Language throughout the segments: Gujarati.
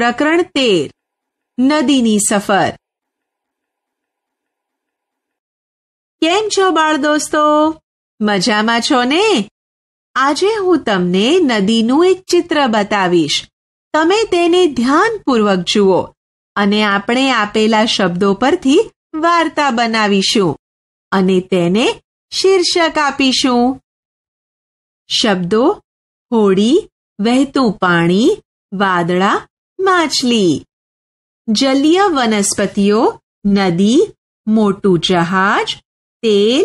પ્રકરણ તેર નદીની સફર કેમ છો બાળ દોસ્તો મજામાં છો ને આજે હું તમને નદીનું એક ચિત્ર બતાવીશ તમે તેને ધ્યાનપૂર્વક જુઓ અને આપણે આપેલા શબ્દો પરથી વાર્તા બનાવીશું અને તેને શીર્ષક આપીશું શબ્દો હોડી વહેતું પાણી વાદળા मछली जलीय वनस्पतियों नदी मोटू जहाज तेल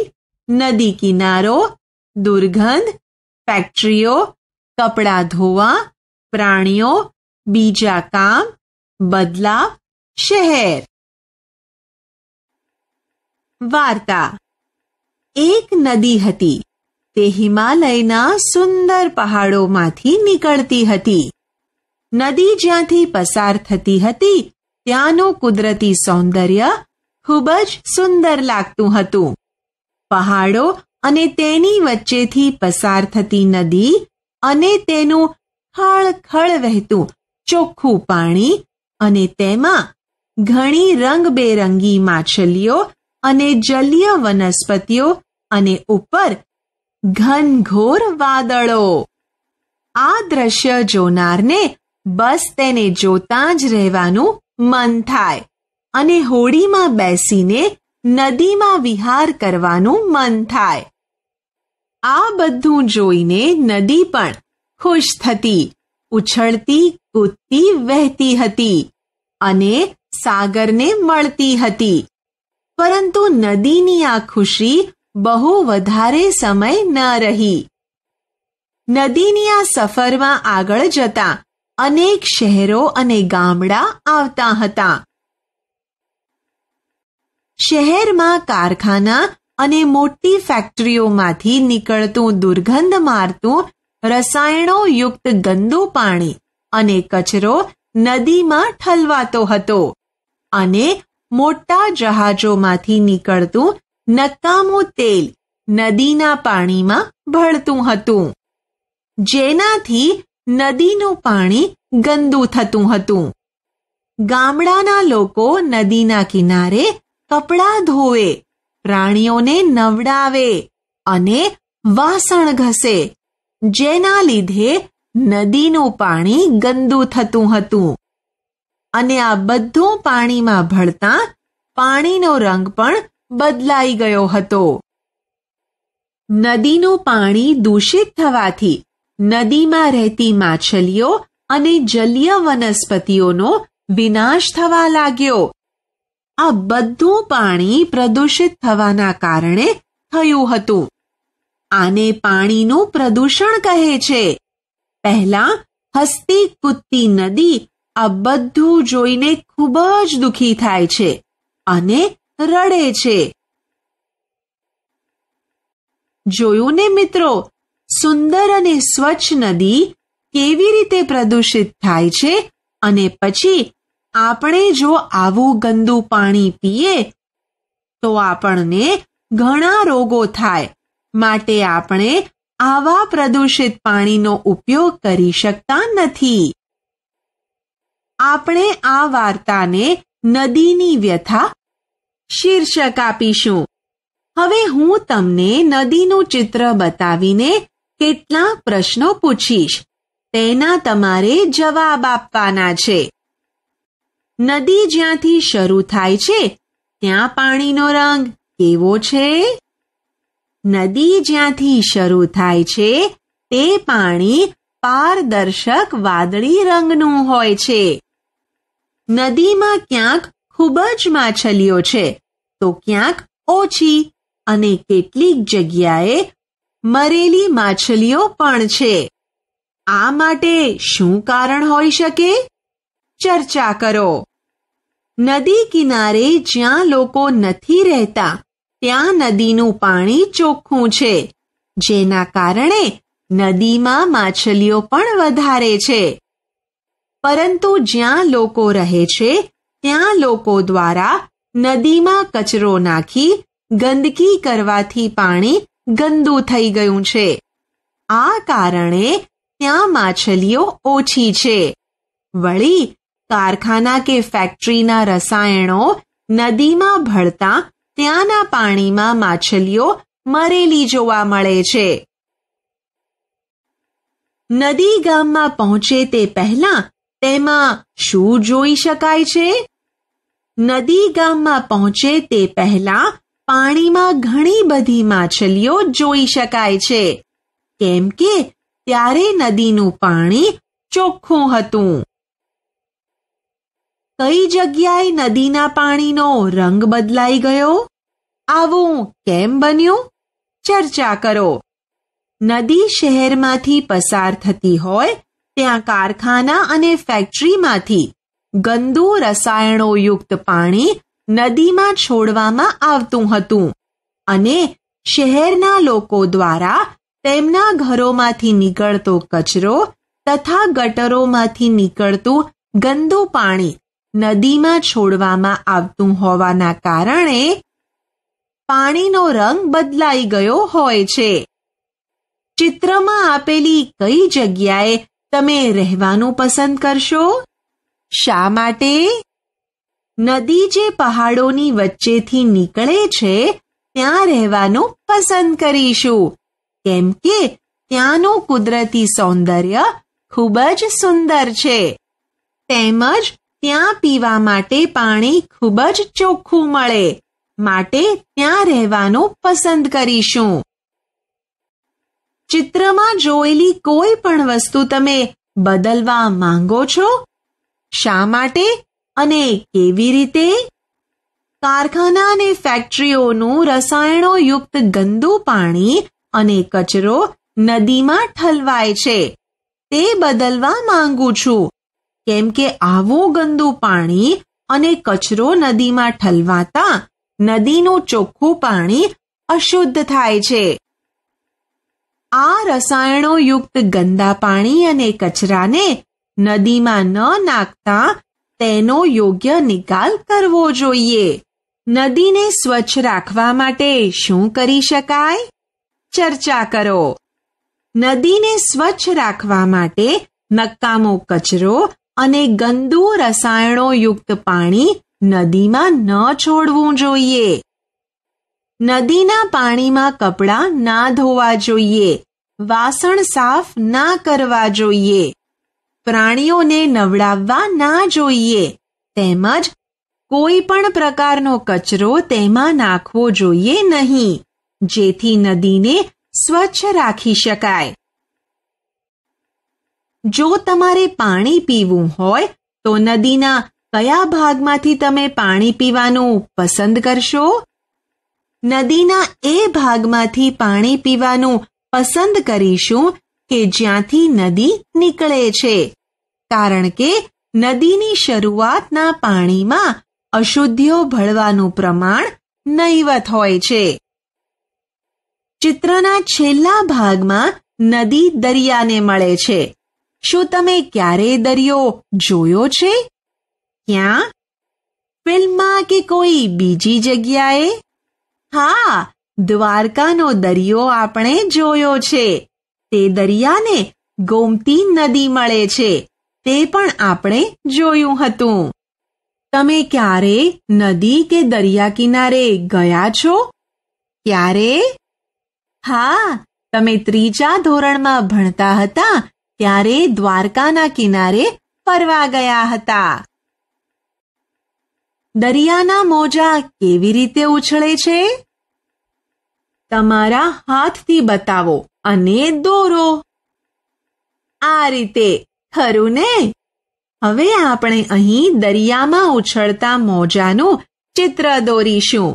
नदी किनारो दुर्गंध फैक्ट्रियों कपड़ा धोवा प्राणियों बीजा काम बदला शहर वार्ता एक नदी हती ते हिमालय ना सुंदर पहाड़ों माथी निकलती हती નદી જ્યાંથી પસાર થતી હતી ત્યાંનું કુદરતી સૌંદર્ય ખૂબ જ સુંદર લાગતું હતું પહાડો અને તેની વચ્ચેથી પસાર થતી નદી અને તેનું ખળખળ વહેતું ચોખ્ખું પાણી અને તેમાં ઘણી રંગબેરંગી માછલીઓ અને જલીય વનસ્પતિઓ અને ઉપર ઘનઘોર વાદળો આ દ્રશ્ય જોનારને બસ તેને જોતા જ રહેવાનું મન થાય અને હોડીમાં બેસીને નદીમાં વિહાર કરવાનું મન થાય આ બધું જોઈને નદી પણ ખુશ થતી ઉછળતી કૂદતી વહેતી હતી અને સાગરને મળતી હતી પરંતુ નદીની આ ખુશી બહુ વધારે સમય ન રહી નદીની આ સફરમાં આગળ જતાં અનેક શહેરો અને ગામડા આવતા હતા શહેરમાં કારખાના અને મોટી ફેક્ટરીઓમાંથી નીકળતું દુર્ગંધ મારતું રસાયણો યુક્ત ગંદુ પાણી અને કચરો નદીમાં ઠલવાતો હતો અને મોટા જહાજોમાંથી નીકળતું નકામું તેલ નદીના પાણીમાં ભળતું હતું જેનાથી નદીનું પાણી ગંદુ થતું હતું ગામડાના લોકો નદીના કિનારે કપડાં ધોવે પ્રાણીઓને નવડાવે અને વાસણ ઘસે જેના લીધે નદીનું પાણી ગંદુ થતું હતું અને આ બધું પાણીમાં ભળતા પાણીનો રંગ પણ બદલાઈ ગયો હતો નદીનું પાણી દૂષિત થવાથી નદીમાં રહેતી માછલીઓ અને જલીય વનસ્પતિઓનો વિનાશ થવા લાગ્યો આ બધું પાણી પ્રદૂષિત થવાના કારણે થયું હતું આને પાણીનું પ્રદૂષણ કહે છે પહેલા હસ્તી કૂદતી નદી આ બધું જોઈને ખૂબ જ દુઃખી થાય છે અને રડે છે જોયું ને મિત્રો સુંદર અને સ્વચ્છ નદી કેવી રીતે પ્રદૂષિત થાય છે અને પછી આપણે જો આવું ગંદુ પાણી પીએ તો આપણને ઘણા રોગો થાય માટે આપણે આવા પ્રદૂષિત પાણીનો ઉપયોગ કરી શકતા નથી આપણે આ વાર્તાને નદીની વ્યથા શીર્ષક આપીશું હવે હું તમને નદીનું ચિત્ર બતાવીને કેટલા પ્રશ્નો પૂછીશ તેના તમારે જવાબ આપવાના છે નદી જ્યાંથી શરૂ થાય છે ત્યાં પાણીનો રંગ કેવો છે નદી જ્યાંથી શરૂ થાય છે તે પાણી પારદર્શક વાદળી રંગનું હોય છે નદીમાં ક્યાંક ખૂબ જ માછલીઓ છે તો ક્યાંક ઓછી અને કેટલીક જગ્યાએ મરેલી માછલીઓ પણ છે આ માટે શું કારણ હોઈ શકે ચર્ચા કરો નદી કિનારે જ્યાં લોકો નથી રહેતા ત્યાં નદીનું પાણી ચોખ્ખું છે જેના કારણે નદીમાં માછલીઓ પણ વધારે છે પરંતુ જ્યાં લોકો રહે છે ત્યાં લોકો દ્વારા નદીમાં કચરો નાખી ગંદકી કરવાથી પાણી ગંદુ થઈ ગયું છે આ કારણે ત્યાં માછલીઓ ઓછી છે વળી કારખાના કે ફેક્ટરીના રસાયણો નદીમાં ભળતા ત્યાંના પાણીમાં માછલીઓ મરેલી જોવા મળે છે નદી ગામમાં પહોંચે તે પહેલા તેમાં શું જોઈ શકાય છે નદી ગામમાં પહોંચે તે પહેલા પાણીમાં ઘણી બધી માછલીઓ જોઈ શકાય છે કેમ કે ત્યારે નદીનું પાણી ચોખ્ખું હતું કઈ જગ્યાએ નદીના પાણીનો રંગ બદલાઈ ગયો આવું કેમ બન્યું ચર્ચા કરો નદી શહેરમાંથી પસાર થતી હોય ત્યાં કારખાના અને ફેક્ટરીમાંથી ગંદુ રસાયણોયુક્ત પાણી નદીમાં છોડવામાં આવતું હતું અને શહેરના લોકો દ્વારા તેમના ઘરોમાંથી નીકળતો કચરો તથા ગટરોમાંથી નીકળતું ગંદુ પાણી નદીમાં છોડવામાં આવતું હોવાના કારણે પાણીનો રંગ બદલાઈ ગયો હોય છે ચિત્રમાં આપેલી કઈ જગ્યાએ તમે રહેવાનું પસંદ કરશો શા માટે નદી જે પહાડોની વચ્ચેથી નીકળે છે ત્યાં રહેવાનું પસંદ કરીશું કેમ કે ત્યાંનું કુદરતી સૌંદર્ય ખૂબ જ સુંદર છે તેમજ ત્યાં પીવા માટે પાણી ખૂબ જ ચોખ્ખું મળે માટે ત્યાં રહેવાનું પસંદ કરીશું ચિત્રમાં જોયેલી કોઈ પણ વસ્તુ તમે બદલવા માંગો છો શા માટે અને કેવી રીતે કારખાના અને ફેક્ટરીઓનું રસાયણોયુક્ત ગંદુ પાણી અને કચરો નદીમાં ઠલવાય છે તે બદલવા માંગુ છું કેમ કે આવું ગંદુ પાણી અને કચરો નદીમાં ઠલવાતા નદીનું ચોખ્ખું પાણી અશુદ્ધ થાય છે આ રસાયણોયુક્ત ગંદા પાણી અને કચરાને નદીમાં ન નાખતા તેનો યોગ્ય નિકાલ કરવો જોઈએ નદીને સ્વચ્છ રાખવા માટે શું કરી શકાય ચર્ચા કરો નદીને સ્વચ્છ રાખવા માટે નકામો કચરો અને ગંદુ રસાયણોયુક્ત પાણી નદીમાં ન છોડવું જોઈએ નદીના પાણીમાં કપડાં ના ધોવા જોઈએ વાસણ સાફ ના કરવા જોઈએ પ્રાણીઓને નવડાવવા ના જોઈએ તેમજ કોઈ પણ પ્રકારનો કચરો તેમાં નાખવો જોઈએ નહીં જેથી નદીને સ્વચ્છ રાખી શકાય જો તમારે પાણી પીવું હોય તો નદીના કયા ભાગમાંથી તમે પાણી પીવાનું પસંદ કરશો નદીના એ ભાગમાંથી પાણી પીવાનું પસંદ કરીશું કે જ્યાંથી નદી નીકળે છે કારણ કે નદીની શરૂઆતના પાણીમાં અશુદ્ધિઓ ભળવાનું પ્રમાણ નહીવત હોય છે ચિત્રના છેલ્લા ભાગમાં નદી દરિયાને મળે છે શું તમે ક્યારે દરિયો જોયો છે ક્યાં ફિલ્મમાં કે કોઈ બીજી જગ્યાએ હા દ્વારકાનો દરિયો આપણે જોયો છે તે દરિયાને ગોમતી નદી મળે છે તે પણ આપણે જોયું હતું તમે ક્યારે નદી કે દરિયા કિનારે ગયા છો ક્યારે હા તમે ત્રીજા ધોરણમાં ભણતા હતા ત્યારે દ્વારકાના કિનારે ફરવા ગયા હતા દરિયાના મોજા કેવી રીતે ઉછળે છે તમારા હાથથી બતાવો અને દોરો આ રીતે ખરું ને હવે આપણે અહીં દરિયામાં ઉછળતા મોજાનું ચિત્ર દોરીશું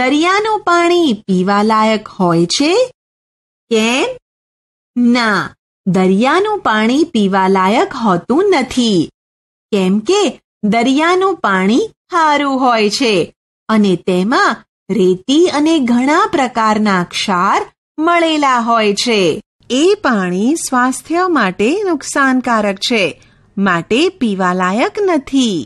દરિયાનું પાણી પીવા લાયક હોય છે કેમ ના દરિયાનું પાણી પીવા લાયક હોતું નથી કેમ કે દરિયાનું પાણી ખારું હોય છે અને તેમાં રેતી અને ઘણા પ્રકારના ક્ષાર મળેલા હોય છે એ પાણી સ્વાસ્થ્ય માટે નુકસાનકારક છે માટે પીવાલાયક નથી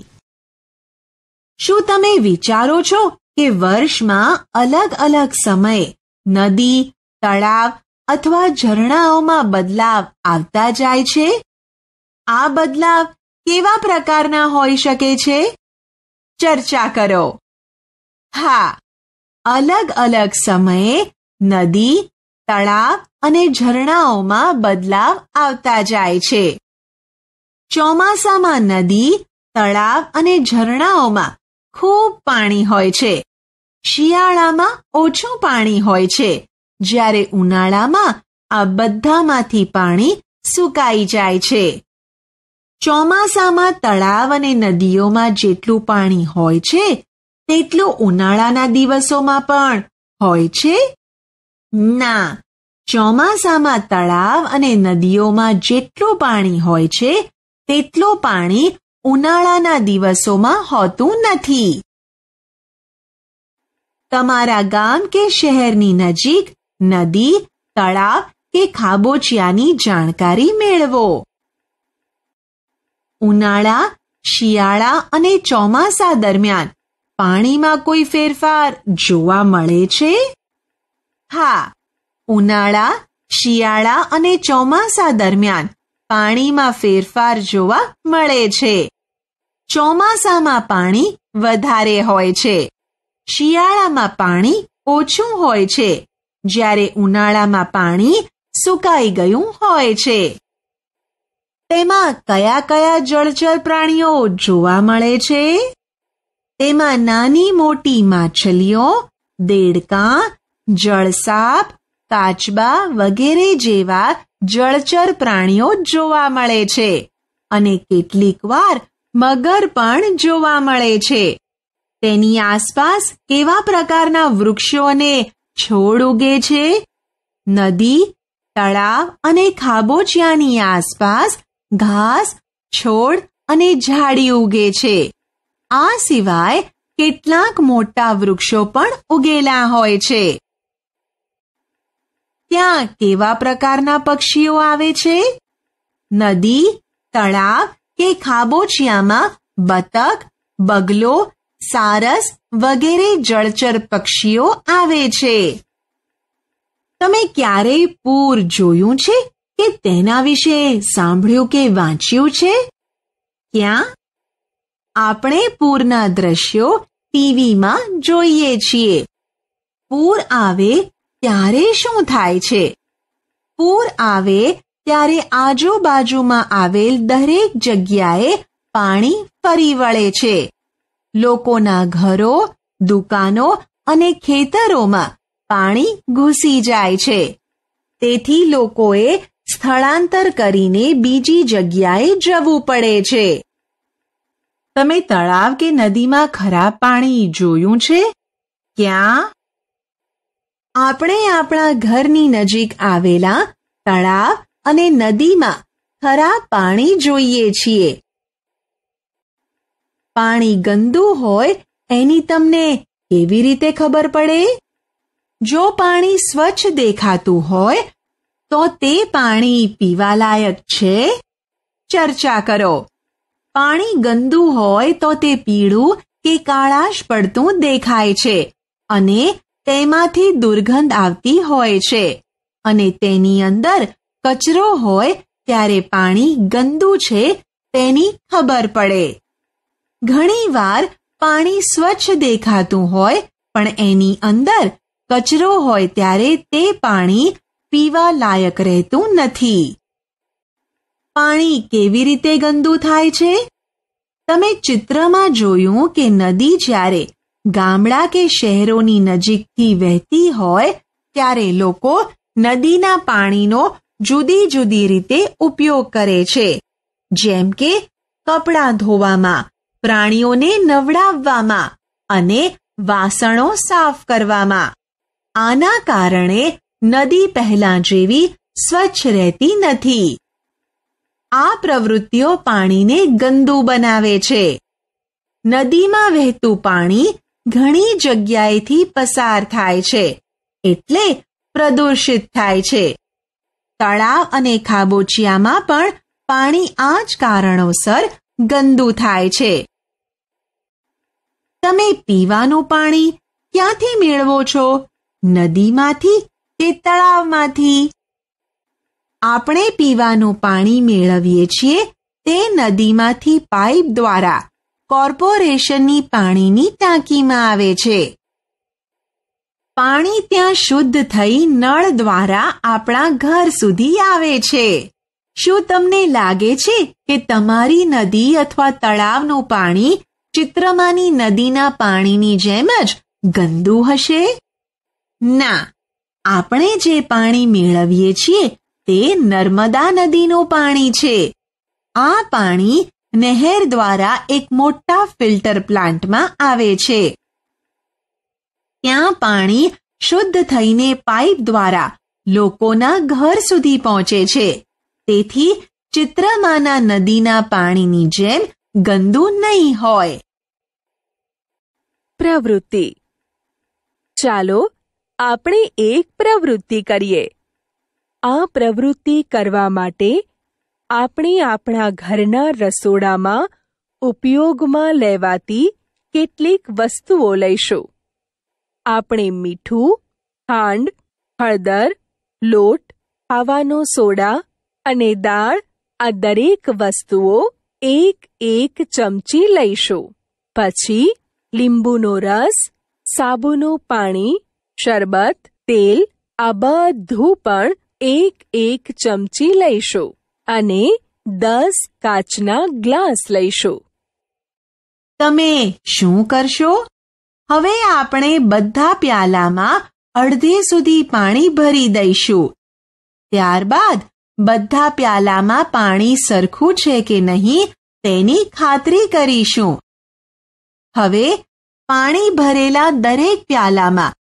શું તમે વિચારો છો કે વર્ષમાં અલગ અલગ સમયે નદી તળાવ અથવા ઝરણાઓમાં બદલાવ આવતા જાય છે આ બદલાવ કેવા પ્રકારના હોઈ શકે છે ચર્ચા કરો હા અલગ અલગ સમયે નદી તળાવ અને ઝરણાઓમાં બદલાવ આવતા જાય છે ચોમાસામાં નદી તળાવ અને ઝરણાઓમાં ખૂબ પાણી હોય છે શિયાળામાં ઓછું પાણી હોય છે જ્યારે ઉનાળામાં આ બધામાંથી પાણી સુકાઈ જાય છે ચોમાસામાં તળાવ અને નદીઓમાં જેટલું પાણી હોય છે તેટલું ઉનાળાના દિવસોમાં પણ હોય છે ના ચોમાસામાં તળાવ અને નદીઓમાં જેટલું પાણી હોય છે તેટલું પાણી ઉનાળાના દિવસોમાં હોતું નથી તમારા ગામ કે શહેરની નજીક નદી તળાવ કે ખાબોચિયાની જાણકારી મેળવો ઉનાળા શિયાળા અને ચોમાસા દરમિયાન પાણીમાં કોઈ ફેરફાર જોવા મળે છે હા ઉનાળા શિયાળા અને ચોમાસા દરમિયાન પાણીમાં ફેરફાર જોવા મળે છે ચોમાસામાં પાણી વધારે હોય છે શિયાળામાં પાણી ઓછું હોય છે જ્યારે ઉનાળામાં પાણી સુકાઈ ગયું હોય છે તેમાં કયા કયા જળચર પ્રાણીઓ જોવા મળે છે તેમાં નાની મોટી માછલીઓ દેડકા જળસાપ કાચબા વગેરે જેવા જળચર પ્રાણીઓ જોવા મળે છે અને કેટલીક વાર મગર પણ જોવા મળે છે તેની આસપાસ કેવા પ્રકારના વૃક્ષો અને છોડ ઉગે છે નદી તળાવ અને ખાબોચિયાની આસપાસ ઘાસ છોડ અને ઝાડી ઉગે છે આ સિવાય કેટલાક મોટા વૃક્ષો પણ ઉગેલા હોય છે ત્યાં કેવા પ્રકારના પક્ષીઓ આવે છે નદી તળાવ કે ખાબોચિયામાં બતક બગલો સારસ વગેરે જળચર પક્ષીઓ આવે છે તમે ક્યારેય પૂર જોયું છે કે તેના વિશે સાંભળ્યું કે વાંચ્યું છે ક્યાં આપણે પૂરના દ્રશ્યો ટીવીમાં જોઈએ છીએ પૂર આવે ત્યારે શું થાય છે પૂર આવે ત્યારે આજુબાજુમાં આવેલ દરેક જગ્યાએ પાણી ફરી વળે છે લોકોના ઘરો દુકાનો અને ખેતરોમાં પાણી ઘૂસી જાય છે તેથી લોકોએ સ્થળાંતર કરીને બીજી જગ્યાએ જવું પડે છે તમે તળાવ કે નદીમાં ખરાબ પાણી જોયું છે ક્યાં આપણે આપણા ઘરની નજીક આવેલા તળાવ અને નદીમાં ખરાબ પાણી જોઈએ છીએ પાણી ગંદુ હોય એની તમને કેવી રીતે ખબર પડે જો પાણી સ્વચ્છ દેખાતું હોય તો તે પાણી પીવાલાયક છે ચર્ચા કરો પાણી ગંદુ હોય તો તે પીળું કે કાળાશ પડતું દેખાય છે અને તેમાંથી દુર્ગંધ આવતી હોય છે અને તેની અંદર કચરો હોય ત્યારે પાણી ગંદુ છે તેની ખબર પડે ઘણીવાર પાણી સ્વચ્છ દેખાતું હોય પણ એની અંદર કચરો હોય ત્યારે તે પાણી પીવા લાયક રહેતું નથી પાણી કેવી રીતે ગંદુ થાય છે તમે ચિત્રમાં જોયું કે નદી જ્યારે ગામડા કે શહેરોની નજીકથી વહેતી હોય ત્યારે લોકો નદીના પાણીનો જુદી જુદી રીતે ઉપયોગ કરે છે જેમ કે કપડાં ધોવામાં પ્રાણીઓને નવડાવવામાં અને વાસણો સાફ કરવામાં આના કારણે નદી પહેલા જેવી સ્વચ્છ રહેતી નથી આ પ્રવૃત્તિઓ પાણીને ગંદુ બનાવે છે નદીમાં વહેતું પાણી ઘણી જગ્યાએથી પસાર થાય છે એટલે પ્રદૂષિત થાય છે તળાવ અને ખાબોચિયામાં પણ પાણી આ જ કારણોસર ગંદુ થાય છે તમે પીવાનું પાણી ક્યાંથી મેળવો છો નદીમાંથી કે તળાવમાંથી આપણે પીવાનું પાણી મેળવીએ છીએ તે નદીમાંથી પાઇપ દ્વારા કોર્પોરેશનની પાણીની ટાંકીમાં આવે છે પાણી ત્યાં શુદ્ધ થઈ નળ દ્વારા આપણા ઘર સુધી આવે છે શું તમને લાગે છે કે તમારી નદી અથવા તળાવનું પાણી ચિત્રમાંની નદીના પાણીની જેમ જ ગંદુ હશે ના આપણે જે પાણી મેળવીએ છીએ તે નર્મદા નદીનું પાણી છે આ પાણી નહેર દ્વારા એક મોટા ફિલ્ટર પ્લાન્ટમાં આવે છે ત્યાં પાણી શુદ્ધ થઈને પાઇપ દ્વારા લોકોના ઘર સુધી પહોંચે છે તેથી ચિત્રમાંના નદીના પાણીની જેમ ગંદુ નહીં હોય પ્રવૃત્તિ ચાલો આપણે એક પ્રવૃત્તિ કરીએ આ પ્રવૃત્તિ કરવા માટે આપણે આપણા ઘરના રસોડામાં ઉપયોગમાં લેવાતી કેટલીક વસ્તુઓ લઈશું આપણે મીઠું ખાંડ હળદર લોટ ખાવાનો સોડા અને દાળ આ દરેક વસ્તુઓ એક એક ચમચી લઈશું પછી લીંબુનો રસ સાબુનું પાણી શરબત તેલ આ બધું પણ એક એક ચમચી લઈશો અને દસ કાચના ગ્લાસ લઈશો તમે શું કરશો હવે આપણે બધા પ્યાલામાં અડધે સુધી પાણી ભરી દઈશું ત્યારબાદ બધા પ્યાલામાં પાણી સરખું છે કે નહીં તેની ખાતરી કરીશું હવે પાણી ભરેલા દરેક પ્યાલામાં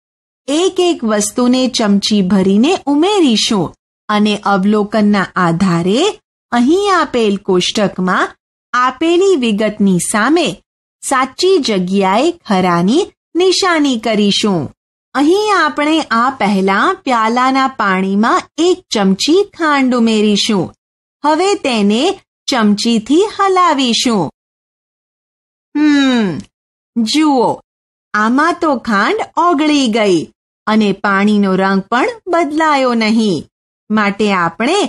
એક એક વસ્તુને ચમચી ભરીને ઉમેરીશું અને અવલોકનના આધારે અહીં આપેલ કોષ્ટકમાં આપેલી વિગતની સામે સાચી જગ્યાએ ખરાની નિશાની કરીશું અહીં આપણે આ પહેલા પ્યાલાના પાણીમાં એક ચમચી ખાંડ ઉમેરીશું હવે તેને ચમચીથી હલાવીશું હમ જુઓ આમાં તો ખાંડ ઓગળી ગઈ અને પાણીનો રંગ પણ બદલાયો નહીં માટે આપણે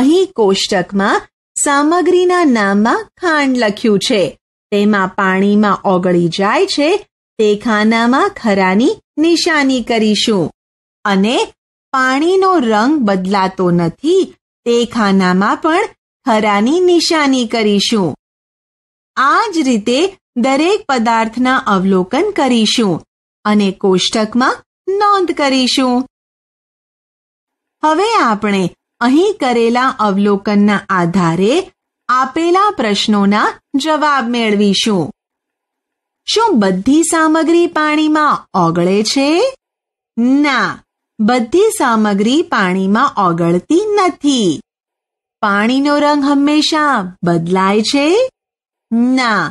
અહીં કોષ્ટકમાં સામગ્રીના નામમાં ખાંડ લખ્યું છે તેમાં પાણીમાં ઓગળી જાય છે તે ખાનામાં ખરાની નિશાની કરીશું અને પાણીનો રંગ બદલાતો નથી તે ખાનામાં પણ ખરાની નિશાની કરીશું આ જ રીતે દરેક પદાર્થના અવલોકન કરીશું અને કોષ્ટકમાં નોંધ કરીશું હવે આપણે અહીં કરેલા અવલોકનના આધારે આપેલા પ્રશ્નોના જવાબ મેળવીશું શું બધી સામગ્રી પાણીમાં ઓગળે છે ના બધી સામગ્રી પાણીમાં ઓગળતી નથી પાણીનો રંગ હંમેશા બદલાય છે ના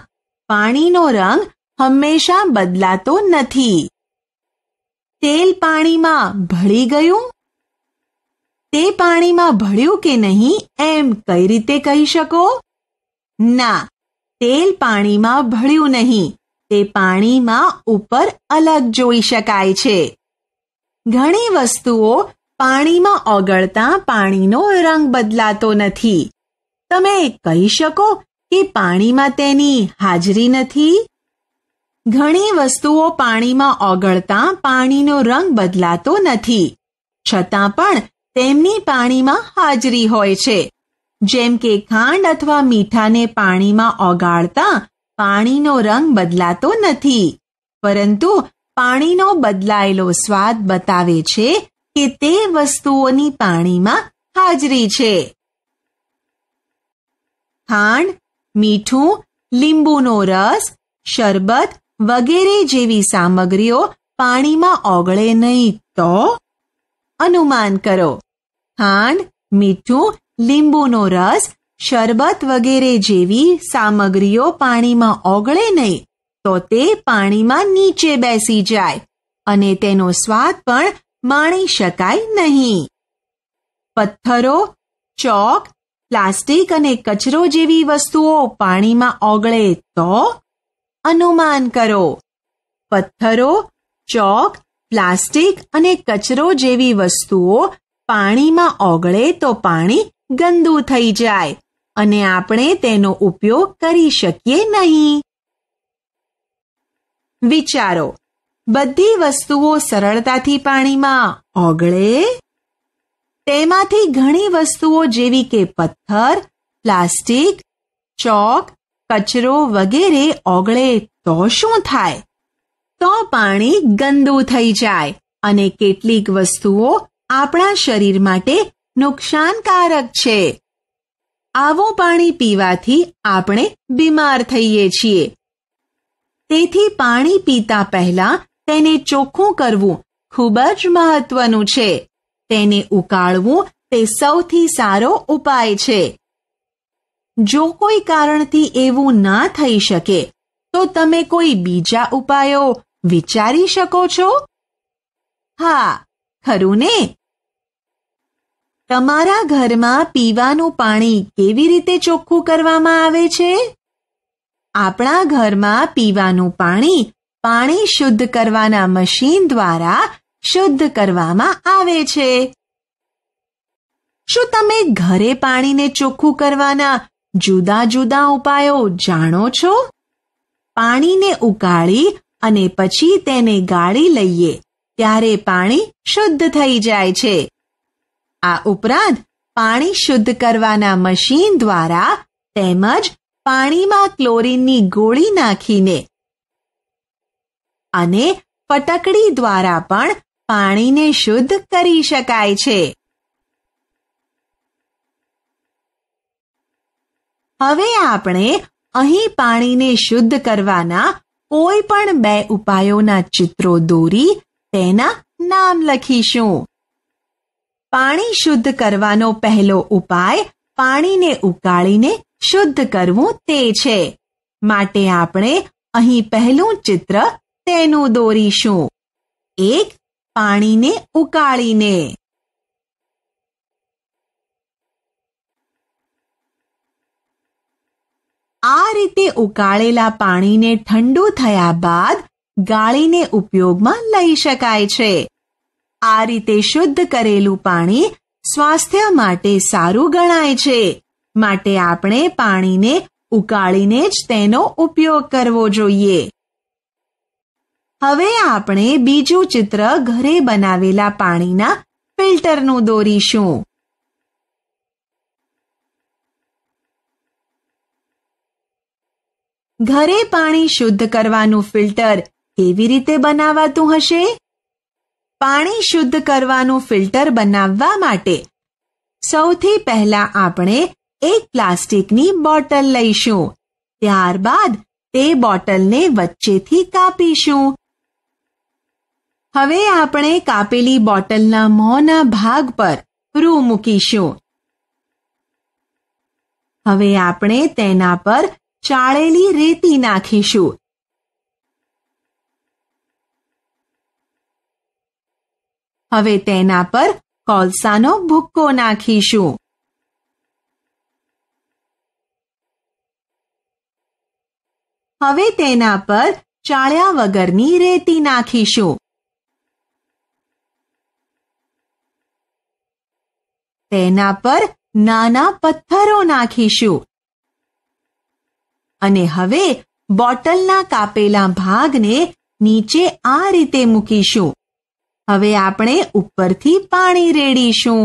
પાણીનો રંગ હંમેશા બદલાતો નથી તેલ પાણીમાં ભળી ગયું તે પાણીમાં ભળ્યું કે નહીં એમ કઈ રીતે કહી શકો ના તેલ પાણીમાં ભળ્યું નહીં તે પાણીમાં ઉપર અલગ જોઈ શકાય છે ઘણી વસ્તુઓ પાણીમાં ઓગળતા પાણીનો રંગ બદલાતો નથી તમે કહી શકો કે પાણીમાં તેની હાજરી નથી ઘણી વસ્તુઓ પાણીમાં ઓગળતા પાણીનો રંગ બદલાતો નથી છતાં પણ તેમની પાણીમાં હાજરી હોય છે જેમ કે ખાંડ અથવા મીઠાને પાણીમાં ઓગાળતા પાણીનો રંગ બદલાતો નથી પરંતુ પાણીનો બદલાયેલો સ્વાદ બતાવે છે કે તે વસ્તુઓની પાણીમાં હાજરી છે ખાંડ મીઠું લીંબુનો રસ શરબત વગેરે જેવી સામગ્રીઓ પાણીમાં ઓગળે નહીં તો અનુમાન કરો ખાંડ મીઠું લીંબુનો રસ શરબત વગેરે જેવી સામગ્રીઓ પાણીમાં ઓગળે નહીં તો તે પાણીમાં નીચે બેસી જાય અને તેનો સ્વાદ પણ માણી શકાય નહીં પથ્થરો ચોક પ્લાસ્ટિક અને કચરો જેવી વસ્તુઓ પાણીમાં ઓગળે તો અનુમાન કરો પથ્થરો ચોક પ્લાસ્ટિક અને કચરો જેવી વસ્તુઓ પાણીમાં ઓગળે તો પાણી ગંદુ થઈ જાય અને આપણે તેનો ઉપયોગ કરી શકીએ નહીં વિચારો બધી વસ્તુઓ સરળતાથી પાણીમાં ઓગળે તેમાંથી ઘણી વસ્તુઓ જેવી કે પથ્થર પ્લાસ્ટિક ચોક કચરો વગેરે ઓગળે તો શું થાય તો પાણી ગંદુ થઈ જાય અને કેટલીક વસ્તુઓ આપણા શરીર માટે નુકસાનકારક છે આવું પાણી પીવાથી આપણે બીમાર થઈએ છીએ તેથી પાણી પીતા પહેલા તેને ચોખ્ખું કરવું ખૂબ જ મહત્વનું છે તેને ઉકાળવું તે સૌથી સારો ઉપાય છે જો કોઈ કારણથી એવું ના થઈ શકે તો તમે કોઈ બીજા ઉપાયો વિચારી શકો છો હા ખરું ને તમારા ઘરમાં પીવાનું પાણી કેવી રીતે ચોખ્ખું કરવામાં આવે છે આપણા ઘરમાં પીવાનું પાણી પાણી શુદ્ધ કરવાના મશીન દ્વારા શુદ્ધ કરવામાં આવે છે શું તમે ઘરે પાણીને ચોખ્ખું કરવાના જુદા જુદા ઉપાયો જાણો છો પાણીને ઉકાળી અને પછી તેને ગાળી લઈએ ત્યારે પાણી શુદ્ધ થઈ જાય છે આ ઉપરાંત પાણી શુદ્ધ કરવાના મશીન દ્વારા તેમજ પાણીમાં ક્લોરીનની ગોળી નાખીને અને ફટકડી દ્વારા પણ પાણીને શુદ્ધ કરી શકાય છે હવે આપણે અહીં પાણીને શુદ્ધ કરવાના કોઈ પણ બે ઉપાયોના ચિત્રો દોરી તેના નામ લખીશું પાણી શુદ્ધ કરવાનો પહેલો ઉપાય પાણીને ઉકાળીને શુદ્ધ કરવું તે છે માટે આપણે અહીં પહેલું ચિત્ર તેનું દોરીશું એક પાણીને ઉકાળીને આ રીતે ઉકાળેલા પાણીને ઠંડુ થયા બાદ ગાળીને ઉપયોગમાં લઈ શકાય છે આ રીતે શુદ્ધ કરેલું પાણી સ્વાસ્થ્ય માટે સારું ગણાય છે માટે આપણે પાણીને ઉકાળીને જ તેનો ઉપયોગ કરવો જોઈએ હવે આપણે બીજું ચિત્ર ઘરે બનાવેલા પાણીના ફિલ્ટરનું દોરીશું ઘરે પાણી શુદ્ધ કરવાનું ફિલ્ટર કેવી રીતે બનાવાતું હશે પાણી શુદ્ધ કરવાનું ફિલ્ટર બનાવવા માટે સૌથી પહેલા આપણે એક પ્લાસ્ટિકની બોટલ લઈશું ત્યારબાદ તે બોટલને વચ્ચેથી કાપીશું હવે આપણે કાપેલી બોટલના મોંના ભાગ પર રૂ મૂકીશું હવે આપણે તેના પર ચાળેલી રેતી નાખીશું હવે તેના પર કોલસાનો ભૂક્કો નાખીશું હવે તેના પર ચાળ્યા વગરની રેતી નાખીશું તેના પર નાના પથ્થરો નાખીશું અને હવે બોટલના કાપેલા ભાગને નીચે આ રીતે મૂકીશું હવે આપણે ઉપરથી પાણી રેડીશું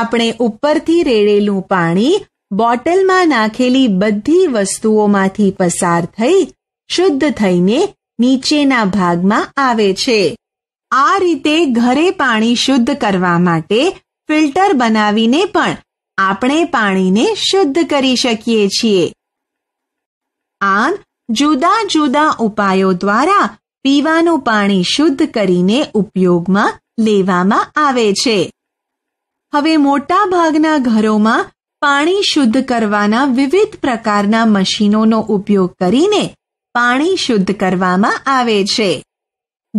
આપણે ઉપરથી રેડેલું પાણી બોટલમાં નાખેલી બધી વસ્તુઓમાંથી પસાર થઈ શુદ્ધ થઈને નીચેના ભાગમાં આવે છે આ રીતે ઘરે પાણી શુદ્ધ કરવા માટે ફિલ્ટર બનાવીને પણ આપણે પાણીને શુદ્ધ કરી શકીએ છીએ આમ જુદા જુદા ઉપાયો દ્વારા પીવાનું પાણી શુદ્ધ કરીને ઉપયોગમાં લેવામાં આવે છે હવે મોટા ભાગના ઘરોમાં પાણી શુદ્ધ કરવાના વિવિધ પ્રકારના મશીનોનો ઉપયોગ કરીને પાણી શુદ્ધ કરવામાં આવે છે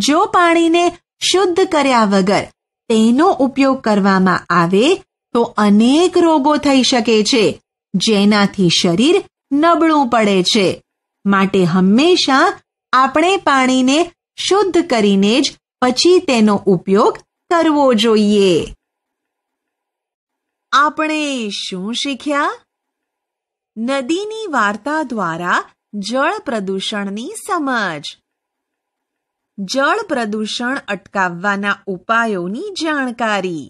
જો પાણીને શુદ્ધ કર્યા વગર તેનો ઉપયોગ કરવામાં આવે તો અનેક રોગો થઈ શકે છે જેનાથી શરીર નબળું પડે છે માટે હંમેશા આપણે પાણીને શુદ્ધ કરીને જ પછી તેનો ઉપયોગ કરવો જોઈએ આપણે શું શીખ્યા નદીની વાર્તા દ્વારા જળ પ્રદૂષણની સમજ જળ પ્રદૂષણ અટકાવવાના ઉપાયોની જાણકારી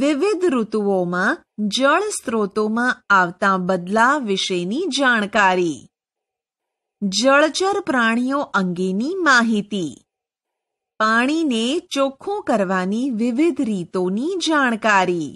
વિવિધ ઋતુઓમાં જળ સ્ત્રોતોમાં આવતા બદલાવ વિશેની જાણકારી જળચર પ્રાણીઓ અંગેની માહિતી પાણીને ચોખ્ખું કરવાની વિવિધ રીતોની જાણકારી